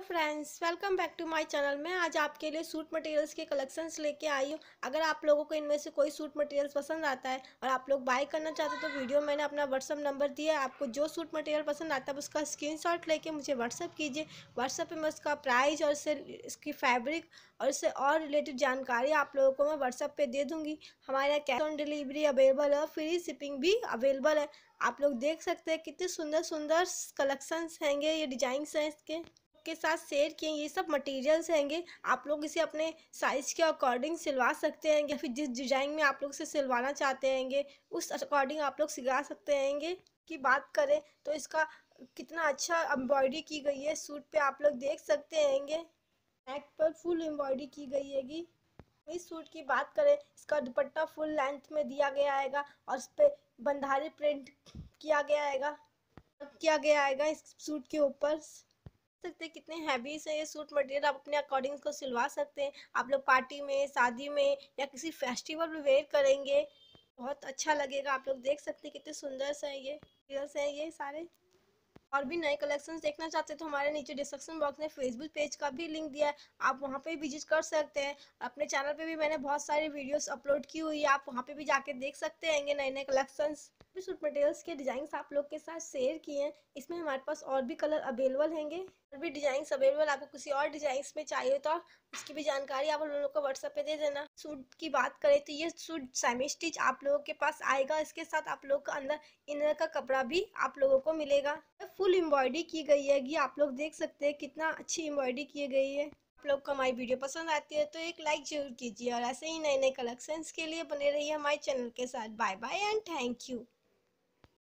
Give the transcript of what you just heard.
hello friends welcome back to my channel मैं आज आपके लिए सूट मटेरियल्स के कलेक्शंस लेके आई हूँ अगर आप लोगों को इनमें से कोई सूट मटेरियल्स पसंद आता है और आप लोग बाय करना चाहते हो तो वीडियो मैंने अपना व्हाट्सअप नंबर दिया है आपको जो सूट मटेरियल पसंद आता है उसका शॉट लेके मुझे व्हाट्सअप कीजिए व्हाट्सअप पर मैं उसका प्राइस और उससे इसकी फैब्रिक और इससे और रिलेटेड जानकारी आप लोगों को मैं व्हाट्सअप पर दे दूँगी हमारे यहाँ कैश ऑन डिलीवरी अवेलेबल है फ्री शिपिंग भी अवेलेबल है आप लोग देख सकते हैं कितने सुंदर सुंदर कलेक्शंस हैंगे ये डिजाइन हैं इसके के साथ शेयर किए ये सब मटेरियल्स हैंगे आप लोग इसे अपने साइज़ के अकॉर्डिंग सिलवा सकते हैं या फिर जिस डिजाइन में आप लोग इसे सिलवाना चाहते हैंगे उस अकॉर्डिंग आप लोग सिला सकते हैंगे की बात करें तो इसका कितना अच्छा एम्ब्रॉयडरी की गई है सूट पे आप लोग देख सकते हैंगे नेक पर फुल एम्ब्रॉयडरी की गई हैगी इस सूट की बात करें इसका दुपट्टा फुल लेंथ में दिया गया आएगा और इस पर बंधारी प्रिंट किया गया आएगा किया गया आएगा इस सूट के ऊपर सकते हैं कितने हैवी से ये सूट मटेरियल आप अपने अकॉर्डिंग को सिलवा सकते हैं आप लोग पार्टी में शादी में या किसी फेस्टिवल में वेयर करेंगे बहुत अच्छा लगेगा आप लोग देख सकते हैं कितने सुंदर से हैं ये मटेरियल्स हैं ये सारे और भी नए कलेक्शन देखना चाहते हैं तो हमारे नीचे डिस्क्रिप्शन बॉक्स में फेसबुक पेज का भी लिंक दिया है आप वहाँ पे विजिट कर सकते हैं अपने चैनल पे भी मैंने बहुत सारी वीडियोस अपलोड की हुई है आप वहाँ पे भी जाके देख सकते हैं नए नए कलेक्शंस भी सूट मटेरियल्स के डिज़ाइंस आप लोग के साथ शेयर किए हैं इसमें हमारे पास और भी कलर अवेलेबल होंगे और भी डिज़ाइंस अवेलेबल आपको किसी और डिज़ाइंस में चाहिए तो उसकी भी जानकारी आप लोगों को व्हाट्सएप पे दे देना सूट की बात करें तो ये सूट सेमी स्टिच आप लोगों के पास आएगा इसके साथ आप लोग का अंदर इनर का कपड़ा भी आप लोगों को मिलेगा फुल एम्ब्रॉयडरी की गई है आप लोग देख सकते हैं कितना अच्छी एम्ब्रॉयडरी की गई है आप लोग को हमारी वीडियो पसंद आती है तो एक लाइक जरूर कीजिए और ऐसे ही नए नए कलेक्शंस के लिए बने रहिए हमारे चैनल के साथ bye bye and thank you